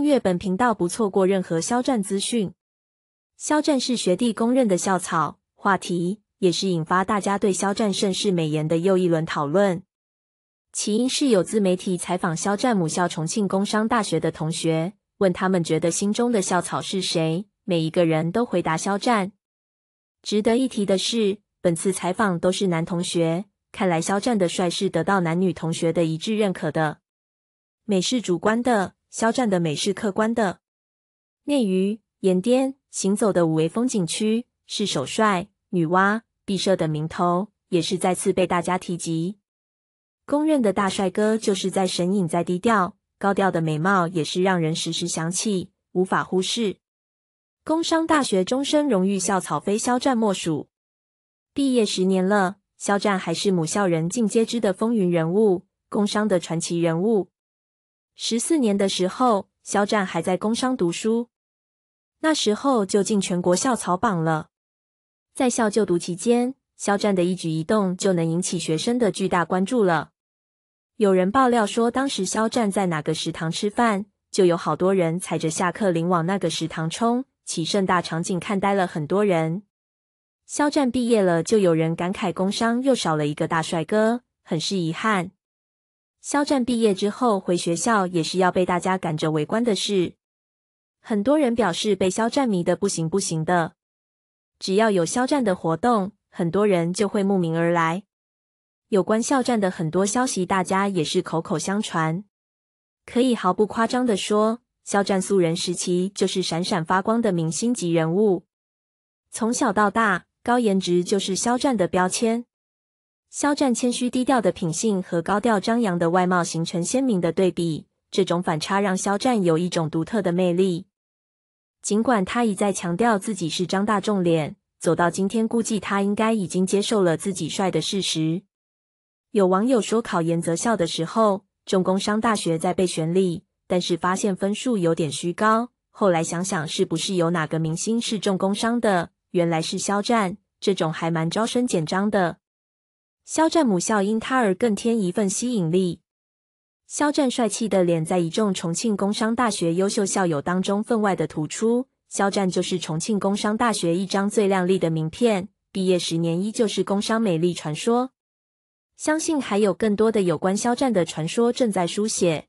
订阅本频道，不错过任何肖战资讯。肖战是学弟公认的校草，话题也是引发大家对肖战盛世美颜的又一轮讨论。起因是有自媒体采访肖战母校重庆工商大学的同学，问他们觉得心中的校草是谁，每一个人都回答肖战。值得一提的是，本次采访都是男同学，看来肖战的帅是得到男女同学的一致认可的。美是主观的。肖战的美是客观的，内娱延边，行走的五维风景区是首帅、女娲、毕设的名头，也是再次被大家提及。公认的大帅哥，就是在神隐在低调，高调的美貌也是让人时时想起，无法忽视。工商大学终身荣誉校草非肖战莫属。毕业十年了，肖战还是母校人尽皆知的风云人物，工商的传奇人物。十四年的时候，肖战还在工商读书，那时候就进全国校草榜了。在校就读期间，肖战的一举一动就能引起学生的巨大关注了。有人爆料说，当时肖战在哪个食堂吃饭，就有好多人踩着下课铃往那个食堂冲，其盛大场景看呆了很多人。肖战毕业了，就有人感慨工商又少了一个大帅哥，很是遗憾。肖战毕业之后回学校也是要被大家赶着围观的事。很多人表示被肖战迷得不行不行的。只要有肖战的活动，很多人就会慕名而来。有关肖战的很多消息，大家也是口口相传。可以毫不夸张的说，肖战素人时期就是闪闪发光的明星级人物。从小到大，高颜值就是肖战的标签。肖战谦虚低调的品性和高调张扬的外貌形成鲜明的对比，这种反差让肖战有一种独特的魅力。尽管他一再强调自己是张大众脸，走到今天，估计他应该已经接受了自己帅的事实。有网友说，考研择校的时候，重工商大学在被选里，但是发现分数有点虚高。后来想想，是不是有哪个明星是重工商的？原来是肖战，这种还蛮招生简章的。肖战母校因他而更添一份吸引力。肖战帅气的脸，在一众重庆工商大学优秀校友当中分外的突出。肖战就是重庆工商大学一张最亮丽的名片。毕业十年，依旧是工商美丽传说。相信还有更多的有关肖战的传说正在书写。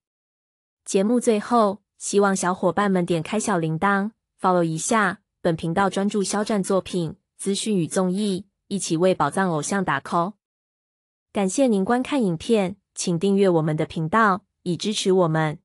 节目最后，希望小伙伴们点开小铃铛，follow 一下本频道，专注肖战作品资讯与综艺，一起为宝藏偶像打 call。感谢您观看影片，请订阅我们的频道以支持我们。